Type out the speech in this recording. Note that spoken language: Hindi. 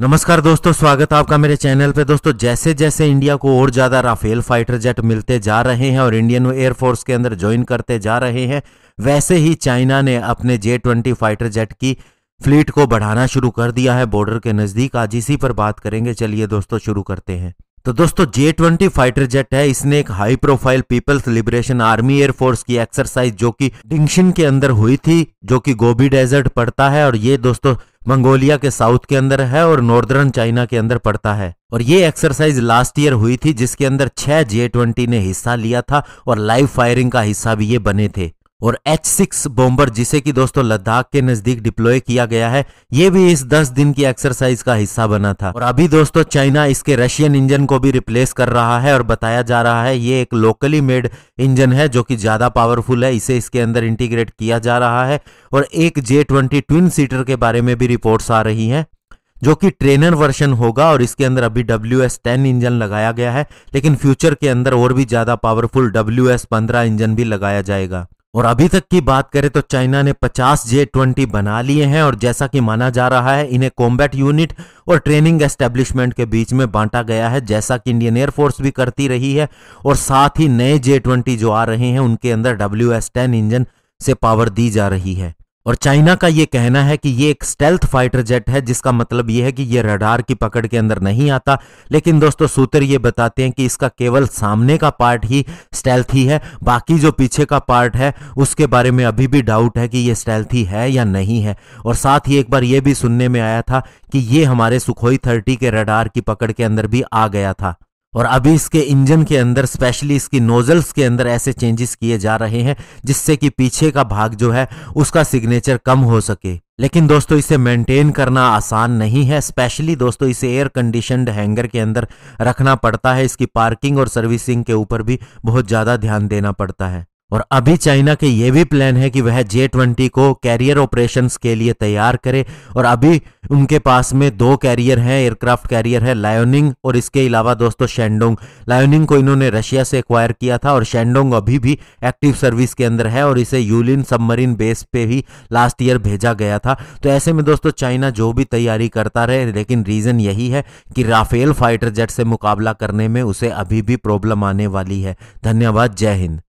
नमस्कार दोस्तों स्वागत है आपका मेरे चैनल पे दोस्तों जैसे जैसे इंडिया को और ज़्यादा राफेल फाइटर जेट मिलते जा रहे हैं और इंडियन एयरफोर्स के अंदर ज्वाइन करते जा रहे हैं वैसे ही चाइना ने अपने जे ट्वेंटी फाइटर जेट की फ्लीट को बढ़ाना शुरू कर दिया है बॉर्डर के नज़दीक आज इसी पर बात करेंगे चलिए दोस्तों शुरू करते हैं तो दोस्तों जे ट्वेंटी फाइटर जेट है इसने एक high profile people's liberation army air force की एक्सरसाइज जो कि डिंगशिन के अंदर हुई थी जो कि गोबी डेजर्ट पड़ता है और ये दोस्तों मंगोलिया के साउथ के अंदर है और नॉर्दर्न चाइना के अंदर पड़ता है और ये एक्सरसाइज लास्ट ईयर हुई थी जिसके अंदर छह जे ट्वेंटी ने हिस्सा लिया था और लाइव फायरिंग का हिस्सा भी ये बने थे और एच सिक्स बॉम्बर जिसे कि दोस्तों लद्दाख के नजदीक डिप्लॉय किया गया है ये भी इस दस दिन की एक्सरसाइज का हिस्सा बना था और अभी दोस्तों चाइना इसके रशियन इंजन को भी रिप्लेस कर रहा है और बताया जा रहा है ये एक लोकली मेड इंजन है जो कि ज्यादा पावरफुल है इसे इसके अंदर इंटीग्रेट किया जा रहा है और एक जे ट्वेंटी ट्विन सीटर के बारे में भी रिपोर्ट आ रही है जो कि ट्रेनर वर्जन होगा और इसके अंदर अभी डब्ल्यू एस टेन इंजन लगाया गया है लेकिन फ्यूचर के अंदर और भी ज्यादा पावरफुल डब्ल्यू एस पंद्रह इंजन भी लगाया जाएगा और अभी तक की बात करें तो चाइना ने 50 जे ट्वेंटी बना लिए हैं और जैसा कि माना जा रहा है इन्हें कॉम्बैट यूनिट और ट्रेनिंग एस्टेब्लिशमेंट के बीच में बांटा गया है जैसा कि इंडियन एयरफोर्स भी करती रही है और साथ ही नए जे ट्वेंटी जो आ रहे हैं उनके अंदर डब्ल्यू एस टेन इंजन से पावर दी जा रही है और चाइना का ये कहना है कि यह एक स्टेल्थ फाइटर जेट है जिसका मतलब ये है कि यह रडार की पकड़ के अंदर नहीं आता लेकिन दोस्तों सूत्र ये बताते हैं कि इसका केवल सामने का पार्ट ही स्टेल्थ ही है बाकी जो पीछे का पार्ट है उसके बारे में अभी भी डाउट है कि यह स्टेल्थी है या नहीं है और साथ ही एक बार ये भी सुनने में आया था कि ये हमारे सुखोई थर्टी के रडार की पकड़ के अंदर भी आ गया था और अभी इसके इंजन के अंदर स्पेशली इसकी नोजल्स के अंदर ऐसे चेंजेस किए जा रहे हैं जिससे कि पीछे का भाग जो है उसका सिग्नेचर कम हो सके लेकिन दोस्तों इसे मेंटेन करना आसान नहीं है स्पेशली दोस्तों इसे एयर कंडीशनड हैंगर के अंदर रखना पड़ता है इसकी पार्किंग और सर्विसिंग के ऊपर भी बहुत ज़्यादा ध्यान देना पड़ता है और अभी चाइना के ये भी प्लान है कि वह जे ट्वेंटी को कैरियर ऑपरेशंस के लिए तैयार करे और अभी उनके पास में दो कैरियर हैं एयरक्राफ्ट कैरियर है लायोनिंग और इसके अलावा दोस्तों शेंडोंग लायोनिंग को इन्होंने रशिया से एक्वायर किया था और शेंडोंग अभी भी एक्टिव सर्विस के अंदर है और इसे यूलिन सबमरीन बेस पे ही लास्ट ईयर भेजा गया था तो ऐसे में दोस्तों चाइना जो भी तैयारी करता रहे लेकिन रीज़न यही है कि राफेल फाइटर जेट से मुकाबला करने में उसे अभी भी प्रॉब्लम आने वाली है धन्यवाद जय हिंद